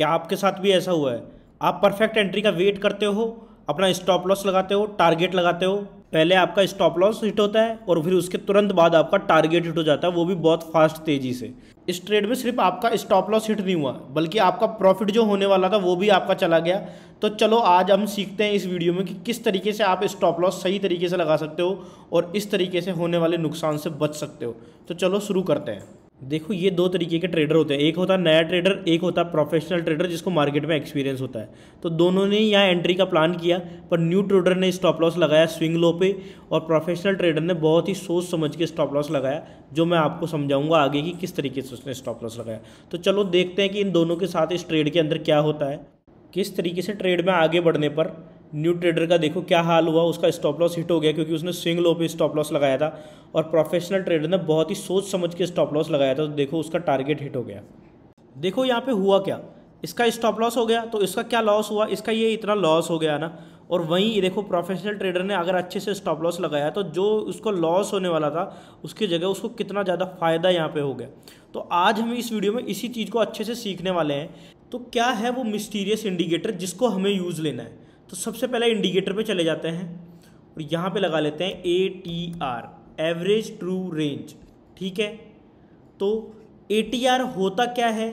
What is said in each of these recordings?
क्या आपके साथ भी ऐसा हुआ है आप परफेक्ट एंट्री का वेट करते हो अपना स्टॉप लॉस लगाते हो टारगेट लगाते हो पहले आपका स्टॉप लॉस हिट होता है और फिर उसके तुरंत बाद आपका टारगेट हिट हो जाता है वो भी बहुत फास्ट तेजी से इस ट्रेड में सिर्फ आपका स्टॉप लॉस हिट नहीं हुआ बल्कि आपका प्रॉफिट जो होने वाला था वो भी आपका चला गया तो चलो आज हम सीखते हैं इस वीडियो में कि किस तरीके से आप स्टॉप लॉस सही तरीके से लगा सकते हो और इस तरीके से होने वाले नुकसान से बच सकते हो तो चलो शुरू करते हैं देखो ये दो तरीके के ट्रेडर होते हैं एक होता है नया ट्रेडर एक होता है प्रोफेशनल ट्रेडर जिसको मार्केट में एक्सपीरियंस होता है तो दोनों ने यहाँ एंट्री का प्लान किया पर न्यू ट्रेडर ने स्टॉप लॉस लगाया स्विंग लो पे और प्रोफेशनल ट्रेडर ने बहुत ही सोच समझ के स्टॉप लॉस लगाया जो मैं आपको समझाऊंगा आगे की किस तरीके से उसने स्टॉप लॉस लगाया तो चलो देखते हैं कि इन दोनों के साथ इस ट्रेड के अंदर क्या होता है किस तरीके से ट्रेड में आगे बढ़ने पर न्यू ट्रेडर का देखो क्या हाल हुआ उसका स्टॉप लॉस हिट हो गया क्योंकि उसने स्विंग लो पे स्टॉप लॉस लगाया था और प्रोफेशनल ट्रेडर ने बहुत ही सोच समझ के स्टॉप लॉस लगाया था तो देखो उसका टारगेट हिट हो गया देखो यहाँ पे हुआ क्या इसका स्टॉप लॉस हो गया तो इसका क्या लॉस हुआ इसका ये इतना लॉस हो गया ना और वहीं देखो प्रोफेशनल ट्रेडर ने अगर अच्छे से स्टॉप लॉस लगाया तो जो उसको लॉस होने वाला था उसकी जगह उसको कितना ज़्यादा फ़ायदा यहाँ पे हो गया तो आज हम इस वीडियो में इसी चीज़ को अच्छे से सीखने वाले हैं तो क्या है वो मिस्टीरियस इंडिकेटर जिसको हमें यूज़ लेना है तो सबसे पहले इंडिकेटर पे चले जाते हैं और यहाँ पे लगा लेते हैं A T R average true range ठीक है तो ए टी आर होता क्या है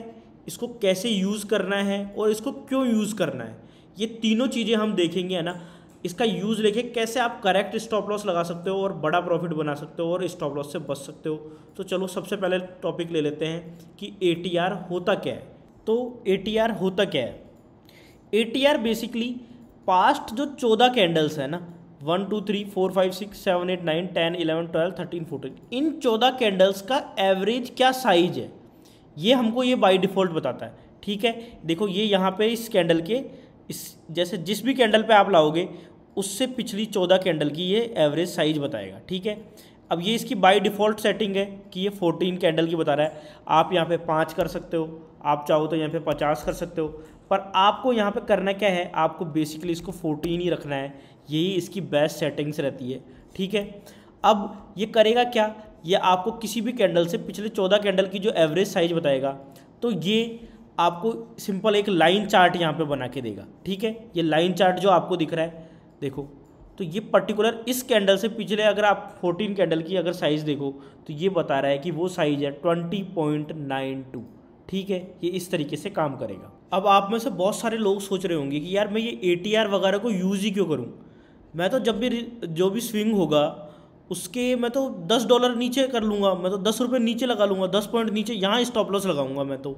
इसको कैसे यूज़ करना है और इसको क्यों यूज़ करना है ये तीनों चीज़ें हम देखेंगे है ना इसका यूज़ लेके कैसे आप करेक्ट स्टॉप लॉस लगा सकते हो और बड़ा प्रॉफिट बना सकते हो और स्टॉप लॉस से बच सकते हो तो चलो सबसे पहले टॉपिक ले लेते हैं कि ए होता क्या है तो ए होता क्या है ए बेसिकली पास्ट जो चौदह कैंडल्स है ना one two three four five six seven eight nine ten eleven twelve thirteen fourteen इन चौदह कैंडल्स का एवरेज क्या साइज है ये हमको ये बाई डिफ़ॉल्ट बताता है ठीक है देखो ये यहाँ पे इस कैंडल के इस जैसे जिस भी कैंडल पे आप लाओगे उससे पिछली चौदह कैंडल की ये एवरेज साइज बताएगा ठीक है अब ये इसकी बाई डिफ़ॉल्ट सेटिंग है कि ये फोर्टीन कैंडल की बता रहा है आप यहाँ पे पाँच कर सकते हो आप चाहो तो यहाँ पे पचास कर सकते हो पर आपको यहाँ पे करना क्या है आपको बेसिकली इसको फोर्टीन ही रखना है यही इसकी बेस्ट सेटिंग्स रहती है ठीक है अब ये करेगा क्या ये आपको किसी भी कैंडल से पिछले चौदह कैंडल की जो एवरेज साइज बताएगा तो ये आपको सिंपल एक लाइन चार्ट यहाँ पर बना के देगा ठीक है ये लाइन चार्ट जो आपको दिख रहा है देखो तो ये पर्टिकुलर इस कैंडल से पिछले अगर आप 14 कैंडल की अगर साइज़ देखो तो ये बता रहा है कि वो साइज़ है 20.92 ठीक है ये इस तरीके से काम करेगा अब आप में से बहुत सारे लोग सोच रहे होंगे कि यार मैं ये ए वगैरह को यूज़ ही क्यों करूँ मैं तो जब भी जो भी स्विंग होगा उसके मैं तो दस डॉलर नीचे कर लूँगा मैं तो दस रुपये नीचे लगा लूँगा दस पॉइंट नीचे यहाँ स्टॉप लॉस लगाऊंगा मैं तो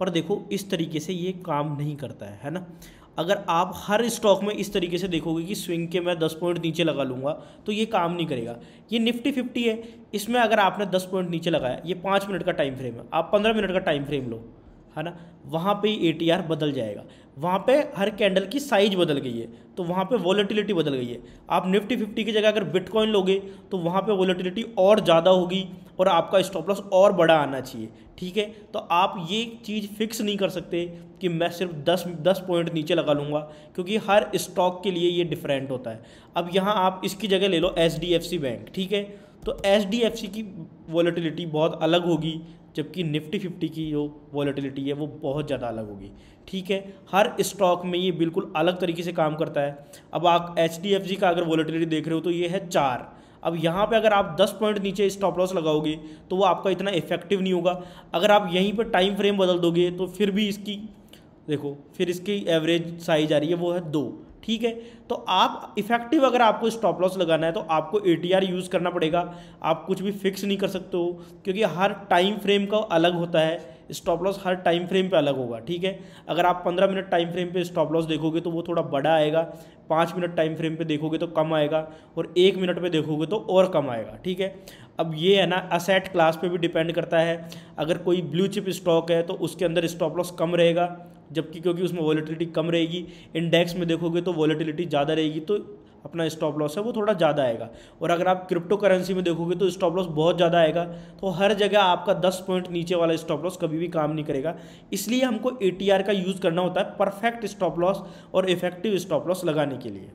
पर देखो इस तरीके से ये काम नहीं करता है है ना अगर आप हर स्टॉक में इस तरीके से देखोगे कि स्विंग के मैं दस पॉइंट नीचे लगा लूँगा तो ये काम नहीं करेगा ये निफ्टी फिफ्टी है इसमें अगर आपने दस पॉइंट नीचे लगाया ये पाँच मिनट का टाइम फ्रेम है आप पंद्रह मिनट का टाइम फ्रेम लो है ना वहाँ पे ए बदल जाएगा वहाँ पे हर कैंडल की साइज बदल गई है तो वहाँ पे वॉलेटिलिटी बदल गई है आप निफ्टी फिफ्टी की जगह अगर बिटकॉइन लोगे तो वहाँ पे वॉलेटिलिटी और ज़्यादा होगी और आपका स्टॉप लॉस और बड़ा आना चाहिए ठीक है तो आप ये चीज़ फिक्स नहीं कर सकते कि मैं सिर्फ दस दस पॉइंट नीचे लगा लूँगा क्योंकि हर स्टॉक के लिए ये डिफरेंट होता है अब यहाँ आप इसकी जगह ले लो एच बैंक ठीक है तो एच की वॉलेटिलिटी बहुत अलग होगी जबकि निफ्टी फिफ्टी की जो वॉलीटिलिटी है वो बहुत ज़्यादा अलग होगी ठीक है हर स्टॉक में ये बिल्कुल अलग तरीके से काम करता है अब आप एच का अगर वॉलीटिलिटी देख रहे हो तो ये है चार अब यहाँ पे अगर आप 10 पॉइंट नीचे स्टॉप लॉस लगाओगे तो वो आपका इतना इफेक्टिव नहीं होगा अगर आप यहीं पर टाइम फ्रेम बदल दोगे तो फिर भी इसकी देखो फिर इसकी एवरेज साइज आ रही है वो है दो ठीक है तो आप इफेक्टिव अगर आपको स्टॉप लॉस लगाना है तो आपको ए यूज़ करना पड़ेगा आप कुछ भी फिक्स नहीं कर सकते हो क्योंकि हर टाइम फ्रेम का अलग होता है स्टॉप लॉस हर टाइम फ्रेम पे अलग होगा ठीक है अगर आप पंद्रह मिनट टाइम फ्रेम पे स्टॉप लॉस देखोगे तो वो थोड़ा बड़ा आएगा पाँच मिनट टाइम फ्रेम पे देखोगे तो कम आएगा और एक मिनट पे देखोगे तो और कम आएगा ठीक है अब ये है ना असेट क्लास पे भी डिपेंड करता है अगर कोई ब्लू चिप स्टॉक है तो उसके अंदर स्टॉप लॉस कम रहेगा जबकि क्योंकि उसमें वॉलीटिलिटी कम रहेगी इंडेक्स में देखोगे तो वॉलीटिलिटी ज़्यादा रहेगी तो अपना स्टॉप लॉस है वो थोड़ा ज़्यादा आएगा और अगर आप क्रिप्टो करेंसी में देखोगे तो स्टॉप लॉस बहुत ज़्यादा आएगा तो हर जगह आपका 10 पॉइंट नीचे वाला स्टॉप लॉस कभी भी काम नहीं करेगा इसलिए हमको ए का यूज़ करना होता है परफेक्ट स्टॉप लॉस और इफेक्टिव स्टॉप लॉस लगाने के लिए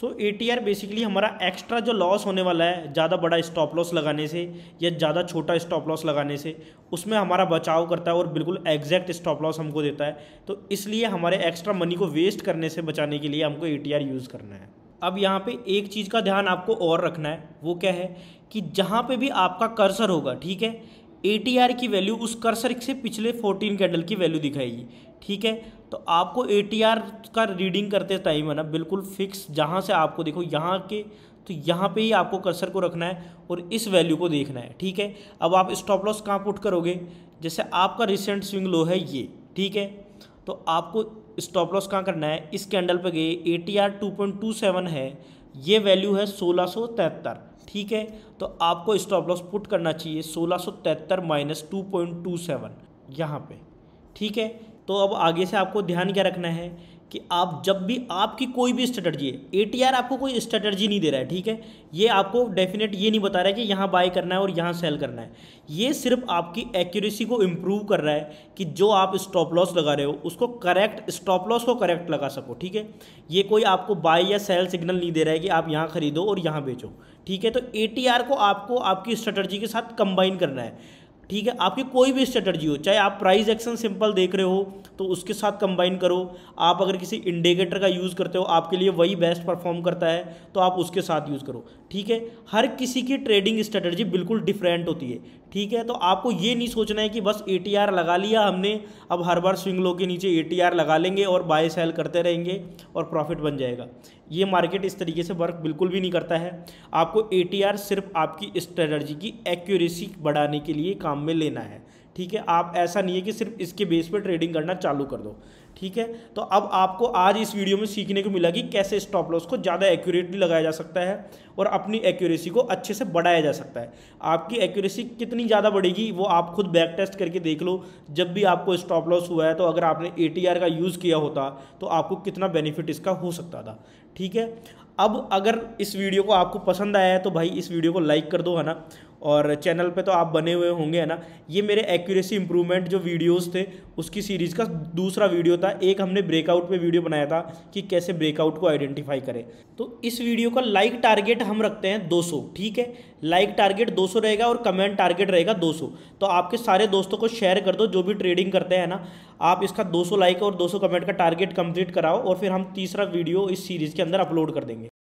so A T R basically हमारा एक्स्ट्रा जो लॉस होने वाला है ज़्यादा बड़ा स्टॉप लॉस लगाने से या ज़्यादा छोटा स्टॉप लॉस लगाने से उसमें हमारा बचाव करता है और बिल्कुल एग्जैक्ट स्टॉप लॉस हमको देता है तो इसलिए हमारे एक्स्ट्रा मनी को वेस्ट करने से बचाने के लिए हमको ए टी आर यूज़ करना है अब यहाँ पे एक चीज़ का ध्यान आपको और रखना है वो क्या है कि जहाँ पे भी आपका कर्सर होगा ठीक है ए की वैल्यू उस कर्सर से पिछले 14 कैंडल की वैल्यू दिखाएगी ठीक है तो आपको ए का रीडिंग करते टाइम है ना बिल्कुल फिक्स जहाँ से आपको देखो यहाँ के तो यहाँ पे ही आपको कर्सर को रखना है और इस वैल्यू को देखना है ठीक है अब आप स्टॉप लॉस कहाँ पुट करोगे जैसे आपका रिसेंट स्विंग लो है ये ठीक है तो आपको स्टॉप लॉस कहाँ करना है इस कैंडल पे गए A T R two point two seven है ये वैल्यू है सोलह सौ तिहत्तर ठीक है तो आपको स्टॉप लॉस पुट करना चाहिए सोलह सौ तिहत्तर minus two point two seven यहाँ पर ठीक है तो अब आगे से आपको ध्यान क्या रखना है कि आप जब भी आपकी कोई भी स्ट्रेटर्जी है ए आपको कोई स्ट्रेटर्जी नहीं दे रहा है ठीक है ये आपको डेफिनेट ये नहीं बता रहा है कि यहाँ बाय करना है और यहाँ सेल करना है ये सिर्फ आपकी एक्यूरेसी को इम्प्रूव कर रहा है कि जो आप स्टॉप लॉस लगा रहे हो उसको करेक्ट स्टॉप लॉस को करेक्ट लगा सको ठीक है ये कोई आपको बाय या सेल सिग्नल नहीं दे रहा है कि आप यहाँ खरीदो और यहाँ बेचो ठीक है तो ए को आपको आपकी स्ट्रेटर्जी के साथ कंबाइन करना है ठीक है आपकी कोई भी स्ट्रेटर्जी हो चाहे आप प्राइस एक्शन सिंपल देख रहे हो तो उसके साथ कंबाइन करो आप अगर किसी इंडिकेटर का यूज़ करते हो आपके लिए वही बेस्ट परफॉर्म करता है तो आप उसके साथ यूज़ करो ठीक है हर किसी की ट्रेडिंग स्ट्रेटर्जी बिल्कुल डिफरेंट होती है ठीक है तो आपको ये नहीं सोचना है कि बस ए लगा लिया हमने अब हर बार स्विंग लो के नीचे ए लगा लेंगे और बाय सेल करते रहेंगे और प्रॉफिट बन जाएगा ये मार्केट इस तरीके से वर्क बिल्कुल भी नहीं करता है आपको ए सिर्फ आपकी स्ट्रेटर्जी की एक्यूरेसी बढ़ाने के लिए काम में लेना है ठीक है आप ऐसा नहीं है कि सिर्फ इसके बेस पर ट्रेडिंग करना चालू कर दो ठीक है तो अब आपको आज इस वीडियो में सीखने को मिला कि कैसे स्टॉप लॉस को ज़्यादा एक्यूरेटली लगाया जा सकता है और अपनी एक्यूरेसी को अच्छे से बढ़ाया जा सकता है आपकी एक्यूरेसी कितनी ज़्यादा बढ़ेगी वो आप खुद बैक टेस्ट करके देख लो जब भी आपको स्टॉप लॉस हुआ है तो अगर आपने ए का यूज़ किया होता तो आपको कितना बेनिफिट इसका हो सकता था ठीक है अब अगर इस वीडियो को आपको पसंद आया है तो भाई इस वीडियो को लाइक कर दो है ना और चैनल पे तो आप बने हुए होंगे है ना ये मेरे एक्यूरेसी इंप्रूवमेंट जो वीडियोस थे उसकी सीरीज़ का दूसरा वीडियो था एक हमने ब्रेकआउट पे वीडियो बनाया था कि कैसे ब्रेकआउट को आइडेंटिफाई करें तो इस वीडियो का लाइक टारगेट हम रखते हैं 200 ठीक है लाइक टारगेट 200 रहेगा और कमेंट टारगेट रहेगा 200 तो आपके सारे दोस्तों को शेयर कर दो जो भी ट्रेडिंग करते हैं ना आप इसका 200 लाइक और 200 कमेंट का टारगेट कंप्लीट कराओ और फिर हम तीसरा वीडियो इस सीरीज़ के अंदर अपलोड कर देंगे